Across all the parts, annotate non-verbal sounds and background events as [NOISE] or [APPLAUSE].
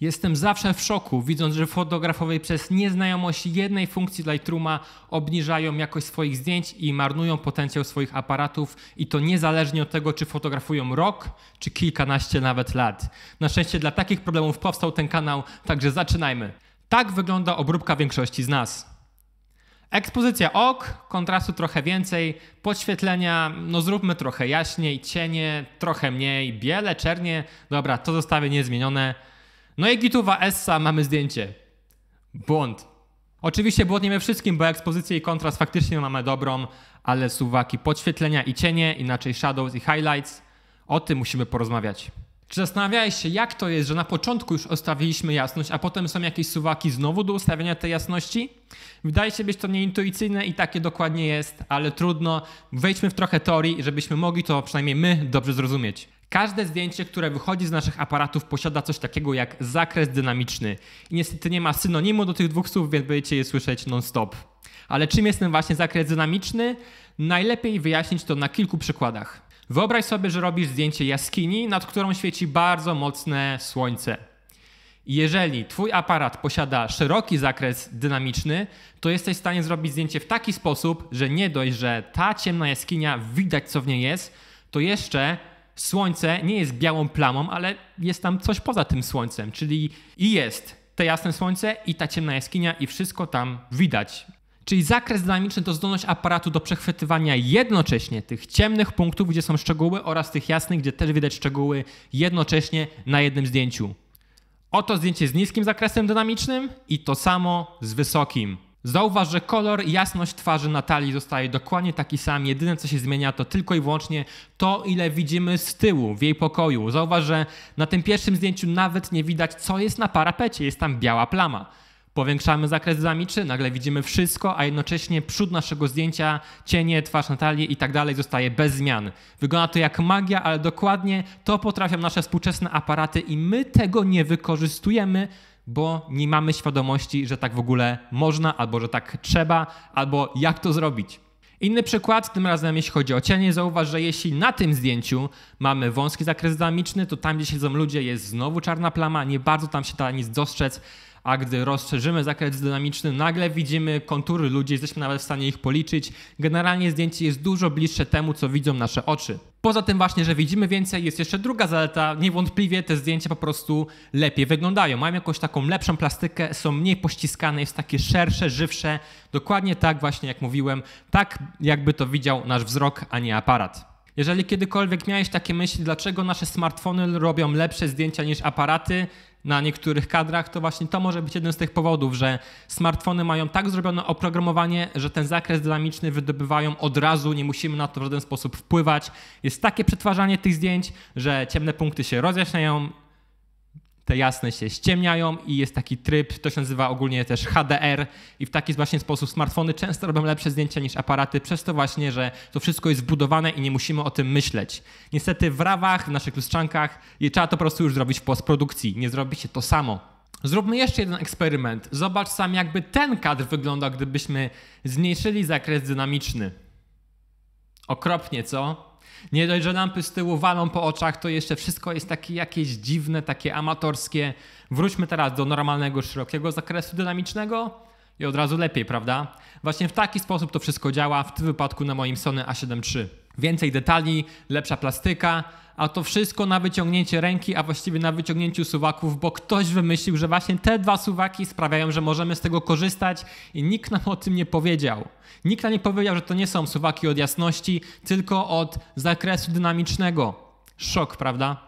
Jestem zawsze w szoku, widząc, że fotografowie przez nieznajomość jednej funkcji Lightrooma obniżają jakość swoich zdjęć i marnują potencjał swoich aparatów i to niezależnie od tego, czy fotografują rok, czy kilkanaście nawet lat. Na szczęście dla takich problemów powstał ten kanał, także zaczynajmy. Tak wygląda obróbka większości z nas. Ekspozycja ok, kontrastu trochę więcej, podświetlenia, no zróbmy trochę jaśniej, cienie, trochę mniej, biele, czernie. Dobra, to zostawię niezmienione no i Essa, mamy zdjęcie. Błąd. Oczywiście błąd nie we wszystkim, bo ekspozycję i kontrast faktycznie mamy dobrą, ale suwaki podświetlenia i cienie, inaczej shadows i highlights, o tym musimy porozmawiać. Czy zastanawiałeś się, jak to jest, że na początku już ustawiliśmy jasność, a potem są jakieś suwaki znowu do ustawienia tej jasności? Wydaje się być to nieintuicyjne i takie dokładnie jest, ale trudno. Wejdźmy w trochę teorii, żebyśmy mogli to przynajmniej my dobrze zrozumieć. Każde zdjęcie, które wychodzi z naszych aparatów, posiada coś takiego jak zakres dynamiczny. I niestety nie ma synonimu do tych dwóch słów, więc będziecie je słyszeć non-stop. Ale czym jest ten właśnie zakres dynamiczny? Najlepiej wyjaśnić to na kilku przykładach. Wyobraź sobie, że robisz zdjęcie jaskini, nad którą świeci bardzo mocne słońce. Jeżeli twój aparat posiada szeroki zakres dynamiczny, to jesteś w stanie zrobić zdjęcie w taki sposób, że nie dość, że ta ciemna jaskinia widać co w niej jest, to jeszcze Słońce nie jest białą plamą, ale jest tam coś poza tym słońcem, czyli i jest te jasne słońce i ta ciemna jaskinia i wszystko tam widać. Czyli zakres dynamiczny to zdolność aparatu do przechwytywania jednocześnie tych ciemnych punktów, gdzie są szczegóły, oraz tych jasnych, gdzie też widać szczegóły jednocześnie na jednym zdjęciu. Oto zdjęcie z niskim zakresem dynamicznym i to samo z wysokim. Zauważ, że kolor i jasność twarzy Natalii zostaje dokładnie taki sam. Jedyne co się zmienia to tylko i wyłącznie to, ile widzimy z tyłu w jej pokoju. Zauważ, że na tym pierwszym zdjęciu nawet nie widać, co jest na parapecie. Jest tam biała plama. Powiększamy zakres zamiczy, nagle widzimy wszystko, a jednocześnie przód naszego zdjęcia, cienie, twarz Natalii i tak dalej zostaje bez zmian. Wygląda to jak magia, ale dokładnie to potrafią nasze współczesne aparaty i my tego nie wykorzystujemy, bo nie mamy świadomości, że tak w ogóle można, albo że tak trzeba, albo jak to zrobić. Inny przykład, tym razem jeśli chodzi o cienie, zauważ, że jeśli na tym zdjęciu mamy wąski zakres dynamiczny, to tam, gdzie siedzą ludzie, jest znowu czarna plama, nie bardzo tam się da nic dostrzec, a gdy rozszerzymy zakres dynamiczny, nagle widzimy kontury ludzi, jesteśmy nawet w stanie ich policzyć. Generalnie zdjęcie jest dużo bliższe temu, co widzą nasze oczy. Poza tym właśnie, że widzimy więcej, jest jeszcze druga zaleta. Niewątpliwie te zdjęcia po prostu lepiej wyglądają. Mają jakąś taką lepszą plastykę, są mniej pościskane, jest takie szersze, żywsze. Dokładnie tak właśnie jak mówiłem, tak jakby to widział nasz wzrok, a nie aparat. Jeżeli kiedykolwiek miałeś takie myśli, dlaczego nasze smartfony robią lepsze zdjęcia niż aparaty, na niektórych kadrach, to właśnie to może być jeden z tych powodów, że smartfony mają tak zrobione oprogramowanie, że ten zakres dynamiczny wydobywają od razu, nie musimy na to w żaden sposób wpływać. Jest takie przetwarzanie tych zdjęć, że ciemne punkty się rozjaśniają, te jasne się ściemniają i jest taki tryb, to się nazywa ogólnie też HDR i w taki właśnie sposób smartfony często robią lepsze zdjęcia niż aparaty, przez to właśnie, że to wszystko jest wbudowane i nie musimy o tym myśleć. Niestety w rawach, w naszych lustrzankach trzeba to po prostu już zrobić w postprodukcji, nie zrobi się to samo. Zróbmy jeszcze jeden eksperyment. Zobacz sam, jakby ten kadr wyglądał, gdybyśmy zmniejszyli zakres dynamiczny. Okropnie, co? Nie dość, że lampy z tyłu walą po oczach, to jeszcze wszystko jest takie jakieś dziwne, takie amatorskie. Wróćmy teraz do normalnego, szerokiego zakresu dynamicznego i od razu lepiej, prawda? Właśnie w taki sposób to wszystko działa, w tym wypadku na moim Sony A7 III. Więcej detali, lepsza plastyka, a to wszystko na wyciągnięcie ręki, a właściwie na wyciągnięciu suwaków, bo ktoś wymyślił, że właśnie te dwa suwaki sprawiają, że możemy z tego korzystać i nikt nam o tym nie powiedział. Nikt nam nie powiedział, że to nie są suwaki od jasności, tylko od zakresu dynamicznego. Szok, prawda?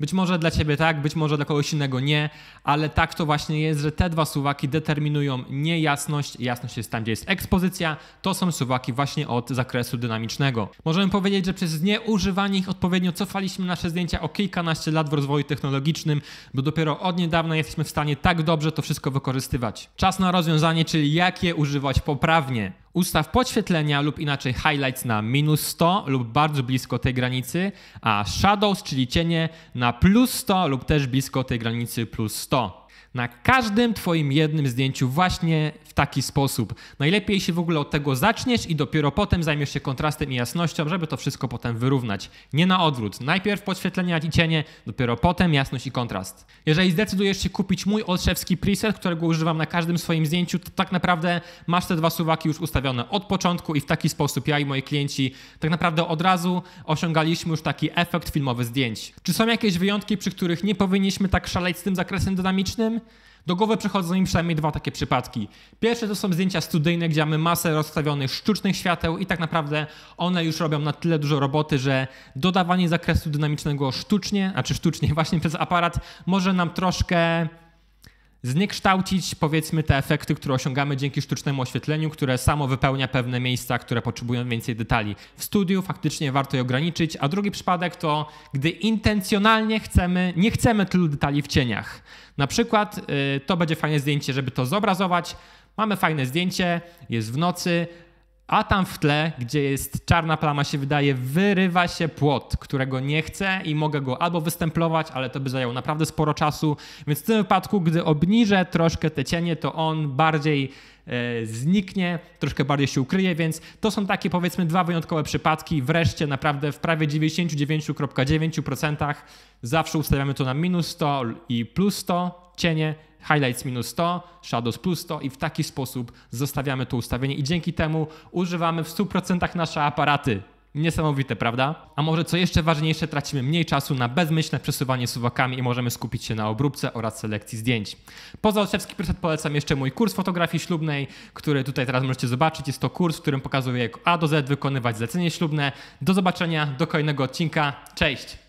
Być może dla ciebie tak, być może dla kogoś innego nie, ale tak to właśnie jest, że te dwa suwaki determinują niejasność. Jasność jest tam, gdzie jest ekspozycja. To są suwaki właśnie od zakresu dynamicznego. Możemy powiedzieć, że przez nieużywanie ich odpowiednio cofaliśmy nasze zdjęcia o kilkanaście lat w rozwoju technologicznym, bo dopiero od niedawna jesteśmy w stanie tak dobrze to wszystko wykorzystywać. Czas na rozwiązanie, czyli jak je używać poprawnie. Ustaw podświetlenia lub inaczej highlights na minus 100 lub bardzo blisko tej granicy, a shadows, czyli cienie na plus 100 lub też blisko tej granicy plus 100 na każdym Twoim jednym zdjęciu właśnie w taki sposób. Najlepiej się w ogóle od tego zaczniesz i dopiero potem zajmiesz się kontrastem i jasnością, żeby to wszystko potem wyrównać. Nie na odwrót. Najpierw podświetlenia i cienie, dopiero potem jasność i kontrast. Jeżeli zdecydujesz się kupić mój olszewski preset, którego używam na każdym swoim zdjęciu, to tak naprawdę masz te dwa suwaki już ustawione od początku i w taki sposób ja i moi klienci tak naprawdę od razu osiągaliśmy już taki efekt filmowy zdjęć. Czy są jakieś wyjątki, przy których nie powinniśmy tak szaleć z tym zakresem dynamicznym? Do głowy przychodzą mi przynajmniej dwa takie przypadki. Pierwsze to są zdjęcia studyjne, gdzie mamy masę rozstawionych sztucznych świateł i tak naprawdę one już robią na tyle dużo roboty, że dodawanie zakresu dynamicznego sztucznie, a czy sztucznie [LAUGHS] właśnie przez aparat może nam troszkę zniekształcić powiedzmy te efekty, które osiągamy dzięki sztucznemu oświetleniu, które samo wypełnia pewne miejsca, które potrzebują więcej detali. W studiu faktycznie warto je ograniczyć, a drugi przypadek to, gdy intencjonalnie chcemy, nie chcemy tylu detali w cieniach. Na przykład y, to będzie fajne zdjęcie, żeby to zobrazować. Mamy fajne zdjęcie, jest w nocy, a tam w tle, gdzie jest czarna plama, się wydaje, wyrywa się płot, którego nie chcę i mogę go albo występlować, ale to by zajęło naprawdę sporo czasu. Więc w tym wypadku, gdy obniżę troszkę te cienie, to on bardziej e, zniknie, troszkę bardziej się ukryje, więc to są takie powiedzmy dwa wyjątkowe przypadki. Wreszcie naprawdę w prawie 99,9% zawsze ustawiamy to na minus 100 i plus 100 cienie, Highlights minus 100, Shadows plus 100 i w taki sposób zostawiamy to ustawienie i dzięki temu używamy w 100% nasze aparaty. Niesamowite, prawda? A może co jeszcze ważniejsze, tracimy mniej czasu na bezmyślne przesuwanie suwakami i możemy skupić się na obróbce oraz selekcji zdjęć. Poza Olszewski Preset polecam jeszcze mój kurs fotografii ślubnej, który tutaj teraz możecie zobaczyć. Jest to kurs, w którym pokazuję jak A do Z wykonywać zlecenie ślubne. Do zobaczenia, do kolejnego odcinka. Cześć!